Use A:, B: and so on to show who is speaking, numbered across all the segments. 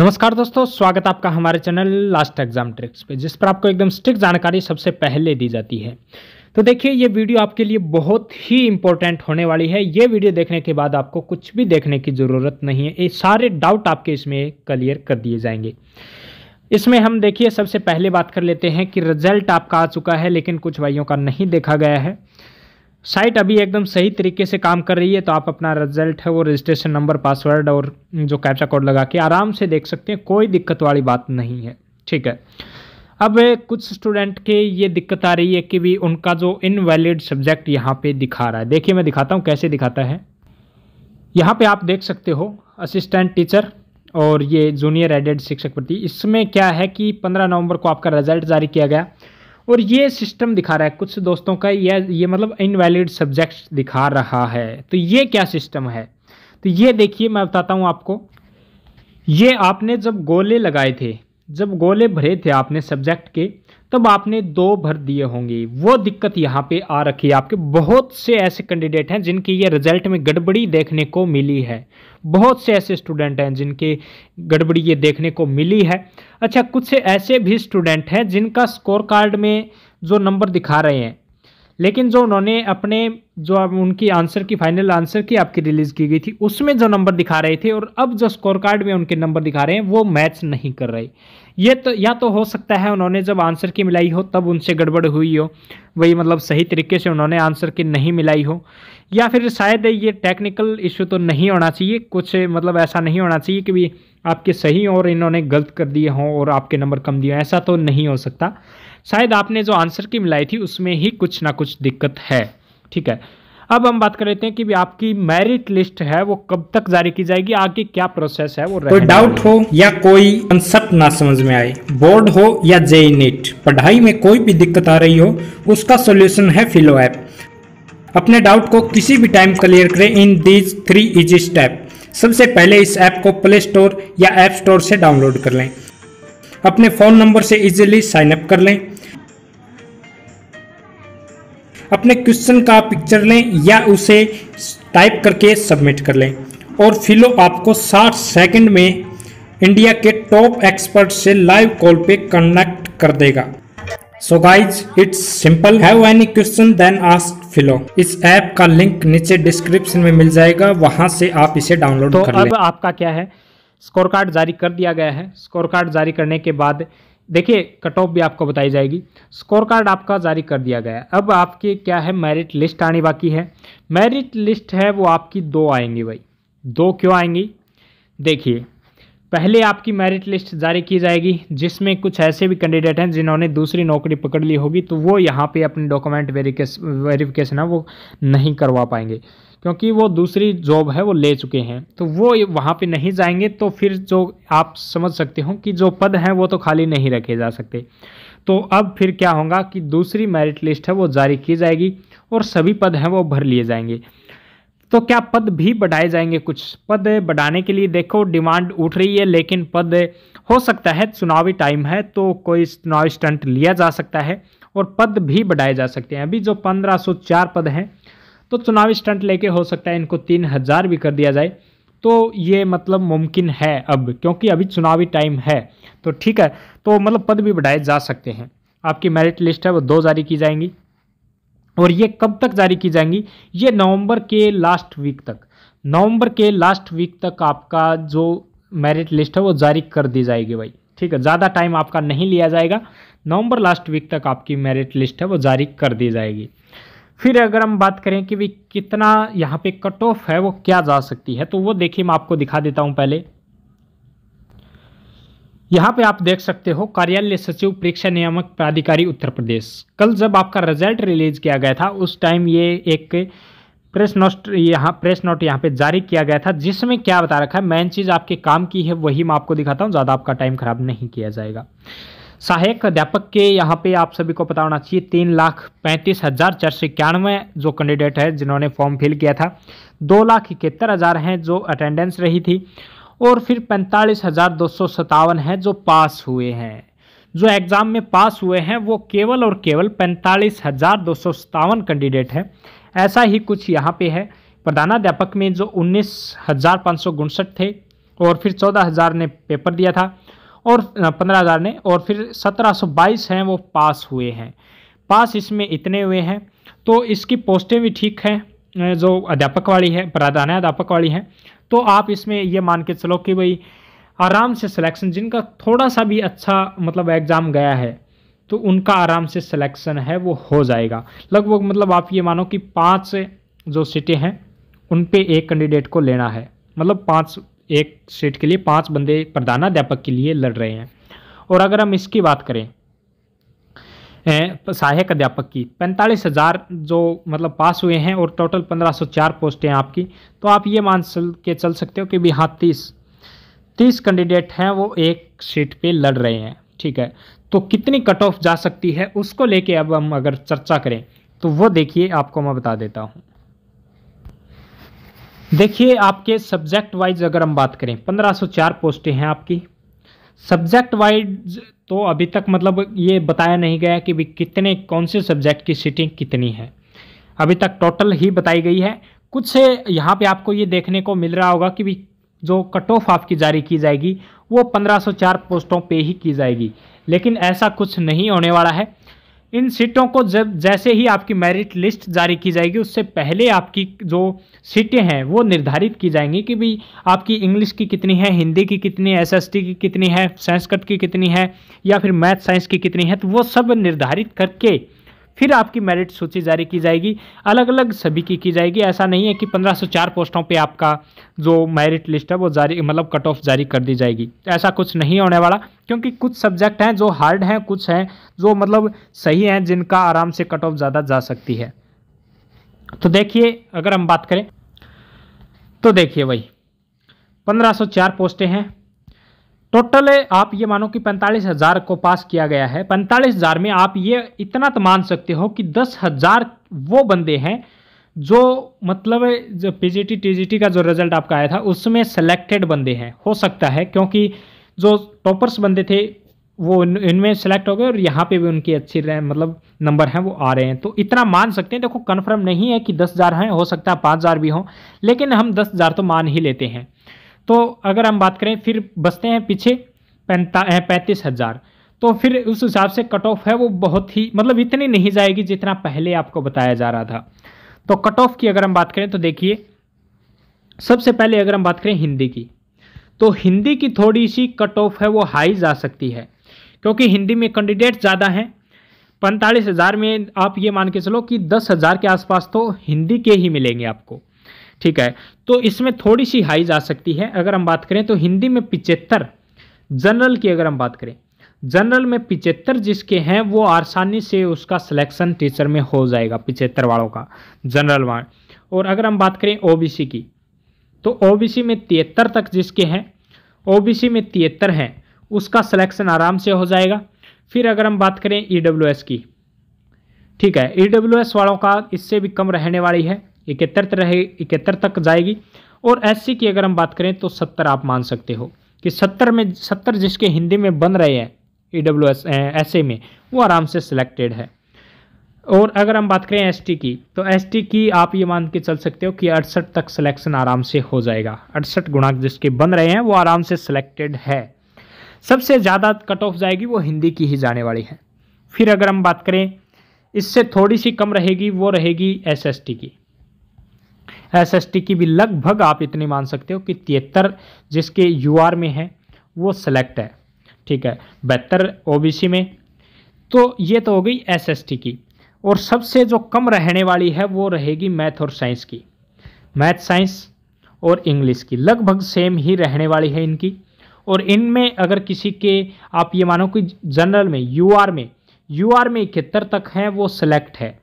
A: नमस्कार दोस्तों स्वागत आपका हमारे चैनल लास्ट एग्जाम ट्रिक्स पे जिस पर आपको एकदम स्ट्रिक्ट जानकारी सबसे पहले दी जाती है तो देखिए ये वीडियो आपके लिए बहुत ही इंपॉर्टेंट होने वाली है ये वीडियो देखने के बाद आपको कुछ भी देखने की ज़रूरत नहीं है ये सारे डाउट आपके इसमें क्लियर कर दिए जाएंगे इसमें हम देखिए सबसे पहले बात कर लेते हैं कि रिजल्ट आपका आ चुका है लेकिन कुछ भाइयों का नहीं देखा गया है साइट अभी एकदम सही तरीके से काम कर रही है तो आप अपना रिजल्ट है वो रजिस्ट्रेशन नंबर पासवर्ड और जो कैप्चा कोड लगा के आराम से देख सकते हैं कोई दिक्कत वाली बात नहीं है ठीक है अब कुछ स्टूडेंट के ये दिक्कत आ रही है कि भी उनका जो इनवैलिड सब्जेक्ट यहाँ पे दिखा रहा है देखिए मैं दिखाता हूँ कैसे दिखाता है यहाँ पे आप देख सकते हो असिस्टेंट टीचर और ये जूनियर एडेड शिक्षक प्रति इसमें क्या है कि 15 नवंबर को आपका रिजल्ट जारी किया गया और ये सिस्टम दिखा रहा है कुछ दोस्तों का यह ये मतलब इनवैलिड सब्जेक्ट दिखा रहा है तो ये क्या सिस्टम है तो ये देखिए मैं बताता हूँ आपको ये आपने जब गोले लगाए थे जब गोले भरे थे आपने सब्जेक्ट के तब आपने दो भर दिए होंगे वो दिक्कत यहाँ पे आ रखी है आपके बहुत से ऐसे कैंडिडेट हैं जिनके ये रिजल्ट में गड़बड़ी देखने को मिली है बहुत से ऐसे स्टूडेंट हैं जिनके गड़बड़ी ये देखने को मिली है अच्छा कुछ ऐसे भी स्टूडेंट हैं जिनका स्कोर कार्ड में जो नंबर दिखा रहे हैं लेकिन जो उन्होंने अपने जो अब उनकी आंसर की फाइनल आंसर की आपकी रिलीज़ की गई थी उसमें जो नंबर दिखा रहे थे और अब जो स्कोर कार्ड में उनके नंबर दिखा रहे हैं वो मैच नहीं कर रहे ये तो या तो हो सकता है उन्होंने जब आंसर की मिलाई हो तब उनसे गड़बड़ हुई हो वही मतलब सही तरीके से उन्होंने आंसर की नहीं मिलाई हो या फिर शायद ये टेक्निकल इशू तो नहीं होना चाहिए कुछ मतलब ऐसा नहीं होना चाहिए कि भी आपके सही और इन्होंने गलत कर दिए हों और आपके नंबर कम दिए ऐसा तो नहीं हो सकता शायद आपने जो आंसर की मिलाई थी उसमें ही कुछ ना कुछ दिक्कत है ठीक है अब हम बात कर लेते हैं कि भी आपकी मेरिट लिस्ट है वो कब तक जारी की जाएगी आगे क्या प्रोसेस है वो कोई डाउट हो या कोई कंसेप्ट ना समझ में आए बोर्ड हो या जेई नेट e पढ़ाई में कोई भी दिक्कत आ रही हो उसका सोल्यूशन है फिलो ऐप अपने डाउट को किसी भी टाइम क्लियर करें in these three easy step सबसे पहले इस ऐप को प्ले स्टोर या ऐप स्टोर से डाउनलोड कर लें अपने फ़ोन नंबर से इजीली साइन अप कर लें अपने क्वेश्चन का पिक्चर लें या उसे टाइप करके सबमिट कर लें और फिलो आपको 60 सेकंड में इंडिया के टॉप एक्सपर्ट से लाइव कॉल पे कनेक्ट कर देगा so guys it's simple have any question then ask Filo इस ऐप का लिंक नीचे डिस्क्रिप्शन में मिल जाएगा वहां से आप इसे डाउनलोड तो कर अब आपका क्या है स्कोर कार्ड जारी कर दिया गया है स्कोर कार्ड जारी करने के बाद देखिए कट ऑफ भी आपको बताई जाएगी स्कोर कार्ड आपका जारी कर दिया गया अब आपके क्या है मेरिट लिस्ट आनी बाकी है मेरिट लिस्ट है वो आपकी दो आएंगी भाई दो क्यों आएंगी देखिए पहले आपकी मेरिट लिस्ट जारी की जाएगी जिसमें कुछ ऐसे भी कैंडिडेट हैं जिन्होंने दूसरी नौकरी पकड़ ली होगी तो वो यहाँ पे अपने डॉक्यूमेंट वेरिफिकेशन है वो नहीं करवा पाएंगे क्योंकि वो दूसरी जॉब है वो ले चुके हैं तो वो वहाँ पे नहीं जाएंगे तो फिर जो आप समझ सकते हो कि जो पद हैं वो तो खाली नहीं रखे जा सकते तो अब फिर क्या होगा कि दूसरी मेरिट लिस्ट है वो जारी की जाएगी और सभी पद हैं वो भर लिए जाएंगे तो क्या पद भी बढ़ाए जाएंगे कुछ पद बढ़ाने के लिए देखो डिमांड उठ रही है लेकिन पद हो सकता है चुनावी टाइम है तो कोई चुनावी स्टंट लिया जा सकता है और पद भी बढ़ाए जा सकते हैं अभी जो 1504 पद हैं तो चुनावी स्टंट लेके हो सकता है इनको तीन हज़ार भी कर दिया जाए तो ये मतलब मुमकिन है अब क्योंकि अभी चुनावी टाइम है तो ठीक है तो मतलब पद भी बढ़ाए जा सकते हैं आपकी मेरिट लिस्ट है वो दो जारी की जाएंगी और ये कब तक जारी की जाएंगी ये नवंबर के लास्ट वीक तक नवंबर के लास्ट वीक तक आपका जो मेरिट लिस्ट है वो जारी कर दी जाएगी भाई ठीक है ज़्यादा टाइम आपका नहीं लिया जाएगा नवंबर लास्ट वीक तक आपकी मेरिट लिस्ट है वो जारी कर दी जाएगी फिर अगर हम बात करें कि भाई कितना यहाँ पे कट ऑफ है वो क्या जा सकती है तो वो देखिए मैं आपको दिखा देता हूँ पहले यहाँ पे आप देख सकते हो कार्यालय सचिव परीक्षा नियामक प्राधिकारी उत्तर प्रदेश कल जब आपका रिजल्ट रिलीज किया गया था उस टाइम ये एक प्रेस नोट यहाँ प्रेस नोट यहाँ पे जारी किया गया था जिसमें क्या बता रखा है मेन चीज़ आपके काम की है वही मैं आपको दिखाता हूँ ज़्यादा आपका टाइम खराब नहीं किया जाएगा सहायक अध्यापक के यहाँ पे आप सभी को पता होना चाहिए तीन लाख पैंतीस हज़ार चार सौ इक्यानवे जो कैंडिडेट है जिन्होंने फॉर्म फिल किया था दो लाख इकहत्तर हज़ार हैं जो अटेंडेंस रही थी और फिर पैंतालीस हज़ार दो सौ सतावन हैं जो पास हुए हैं जो एग्ज़ाम में पास हुए हैं वो केवल और केवल पैंतालीस हज़ार दो सौ सतावन कैंडिडेट हैं ऐसा ही कुछ यहाँ पे है प्रधानाध्यापक में जो उन्नीस हज़ार पाँच सौ उनसठ थे और फिर चौदह हज़ार ने पेपर दिया था और पंद्रह हज़ार ने और फिर सत्रह सौ बाईस हैं वो पास हुए हैं पास इसमें इतने हुए हैं तो इसकी पोस्टें भी ठीक हैं जो अध्यापक वाली है अध्यापक वाली हैं तो आप इसमें ये मान के चलो कि भाई आराम से सिलेक्शन जिनका थोड़ा सा भी अच्छा मतलब एग्ज़ाम गया है तो उनका आराम से सिलेक्शन है वो हो जाएगा लगभग मतलब आप ये मानो कि पाँच जो सीटें हैं उन पर एक कैंडिडेट को लेना है मतलब पाँच एक सीट के लिए पाँच बंदे प्रधानाध्यापक के लिए लड़ रहे हैं और अगर हम इसकी बात करें सहायक अध्यापक की पैंतालीस हज़ार जो मतलब पास हुए हैं और टोटल पंद्रह सौ चार पोस्टें आपकी तो आप ये मान के चल सकते हो कि भी हाँ तीस तीस कैंडिडेट हैं वो एक सीट पे लड़ रहे हैं ठीक है तो कितनी कट ऑफ जा सकती है उसको लेके अब हम अगर चर्चा करें तो वो देखिए आपको मैं बता देता हूँ देखिए आपके सब्जेक्ट वाइज अगर हम बात करें 1504 पोस्टें हैं आपकी सब्जेक्ट वाइज तो अभी तक मतलब ये बताया नहीं गया कि भी कितने कौन से सब्जेक्ट की सीटिंग कितनी है अभी तक टोटल ही बताई गई है कुछ से यहाँ पे आपको ये देखने को मिल रहा होगा कि भी जो कट ऑफ आपकी जारी की जाएगी वो 1504 पोस्टों पे ही की जाएगी लेकिन ऐसा कुछ नहीं होने वाला है इन सीटों को जब जैसे ही आपकी मेरिट लिस्ट जारी की जाएगी उससे पहले आपकी जो सीटें हैं वो निर्धारित की जाएंगी कि भाई आपकी इंग्लिश की कितनी है हिंदी की कितनी है एस की कितनी है संस्कृत की कितनी है या फिर मैथ साइंस की कितनी है तो वो सब निर्धारित करके फिर आपकी मेरिट सूची जारी की जाएगी अलग अलग सभी की की जाएगी ऐसा नहीं है कि 1504 पोस्टों पे आपका जो मेरिट लिस्ट है वो जारी मतलब कट ऑफ जारी कर दी जाएगी ऐसा कुछ नहीं होने वाला क्योंकि कुछ सब्जेक्ट हैं जो हार्ड हैं कुछ हैं जो मतलब सही हैं जिनका आराम से कट ऑफ ज़्यादा जा सकती है तो देखिए अगर हम बात करें तो देखिए भाई चार पोस्टें हैं टोटल आप ये मानो कि पैंतालीस हज़ार को पास किया गया है पैंतालीस हज़ार में आप ये इतना तो मान सकते हो कि दस हज़ार वो बंदे हैं जो मतलब जो पीजीटी टीजीटी का जो रिजल्ट आपका आया था उसमें सेलेक्टेड बंदे हैं हो सकता है क्योंकि जो टॉपर्स बंदे थे वो इनमें सेलेक्ट हो गए और यहाँ पे भी उनके अच्छे मतलब नंबर हैं वो आ रहे हैं तो इतना मान सकते हैं देखो कन्फर्म नहीं है कि दस हज़ार हैं हो सकता है पाँच हज़ार भी हों लेकिन हम दस हज़ार तो मान ही लेते हैं तो अगर हम बात करें फिर बचते हैं पीछे पैंता पैंतीस हज़ार तो फिर उस हिसाब से कट ऑफ है वो बहुत ही मतलब इतनी नहीं जाएगी जितना पहले आपको बताया जा रहा था तो कट ऑफ की अगर हम बात करें तो देखिए सबसे पहले अगर हम बात करें हिंदी की तो हिंदी की थोड़ी सी कट ऑफ है वो हाई जा सकती है क्योंकि हिंदी में कैंडिडेट ज़्यादा हैं पैंतालीस हज़ार में आप ये मान के चलो कि दस हज़ार के आसपास तो हिंदी के ही मिलेंगे आपको ठीक है तो इसमें थोड़ी सी हाई जा सकती है अगर हम बात करें तो हिंदी में पिचहत्तर जनरल की अगर हम बात करें जनरल में पिचहत्तर जिसके हैं वो आसानी से उसका सिलेक्शन टीचर में हो जाएगा पिचहत्तर वालों का जनरल वाले और अगर हम बात करें ओबीसी की तो ओबीसी में तिहत्तर तक जिसके हैं ओबीसी में तिहत्तर हैं उसका सिलेक्शन आराम से हो जाएगा फिर अगर हम बात करें ई e की ठीक है ई e वालों का इससे भी कम रहने वाली है इकहत्तर रहे इकहत्तर तक जाएगी और एससी की अगर हम बात करें तो सत्तर आप मान सकते हो कि सत्तर में सत्तर जिसके हिंदी में बन रहे हैं E W S S A में वो आराम से सिलेक्टेड है और अगर हम बात करें एसटी की तो एसटी की आप ये मान के चल सकते हो कि अड़सठ तक सिलेक्शन आराम से हो जाएगा अड़सठ गुणाक जिसके बन रहे हैं वो आराम से सिलेक्टेड है सबसे ज़्यादा कट ऑफ जाएगी वो हिंदी की ही जाने वाली है फिर अगर हम बात करें इससे थोड़ी सी कम रहेगी वो रहेगी एसएसटी की एसएसटी की भी लगभग आप इतनी मान सकते हो कि तिहत्तर जिसके यूआर में है वो सेलेक्ट है ठीक है बहत्तर ओबीसी में तो ये तो हो गई एसएसटी की और सबसे जो कम रहने वाली है वो रहेगी मैथ और साइंस की मैथ साइंस और इंग्लिश की लगभग सेम ही रहने वाली है इनकी और इनमें अगर किसी के आप ये मानो कि जनरल में यूआर में यूआर में इकहत्तर तक हैं वो सेलेक्ट है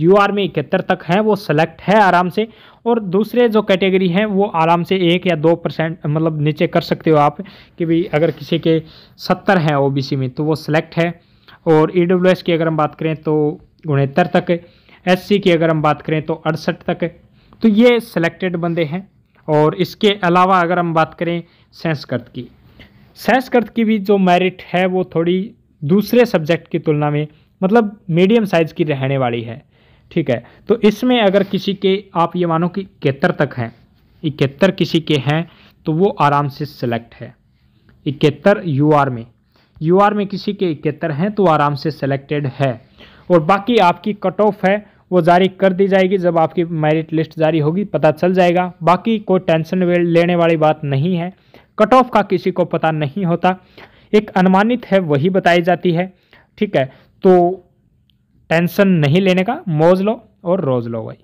A: यू आर में इकहत्तर तक हैं वो सेलेक्ट है आराम से और दूसरे जो कैटेगरी हैं वो आराम से एक या दो परसेंट मतलब नीचे कर सकते हो आप कि भाई अगर किसी के सत्तर हैं ओबीसी में तो वो सेलेक्ट है और ई e की अगर हम बात करें तो उनहत्तर तक एस की अगर हम बात करें तो अड़सठ तक तो ये सिलेक्टेड बंदे हैं और इसके अलावा अगर हम बात करें संस्कृत की संस्कृत की भी जो मेरिट है वो थोड़ी दूसरे सब्जेक्ट की तुलना में मतलब मीडियम साइज़ की रहने वाली है ठीक है तो इसमें अगर किसी के आप ये मानो कि इकहत्तर तक हैं इकहत्तर किसी के हैं तो वो आराम से सेलेक्ट है इकहत्तर यू आर में यू आर में किसी के इकहत्तर हैं तो आराम से सेलेक्टेड है और बाकी आपकी कट ऑफ है वो जारी कर दी जाएगी जब आपकी मेरिट लिस्ट जारी होगी पता चल जाएगा बाकी कोई टेंशन लेने वाली बात नहीं है कट ऑफ का किसी को पता नहीं होता एक अनुमानित है वही बताई जाती है ठीक है तो टेंशन नहीं लेने का मोज लो और रोज लो भाई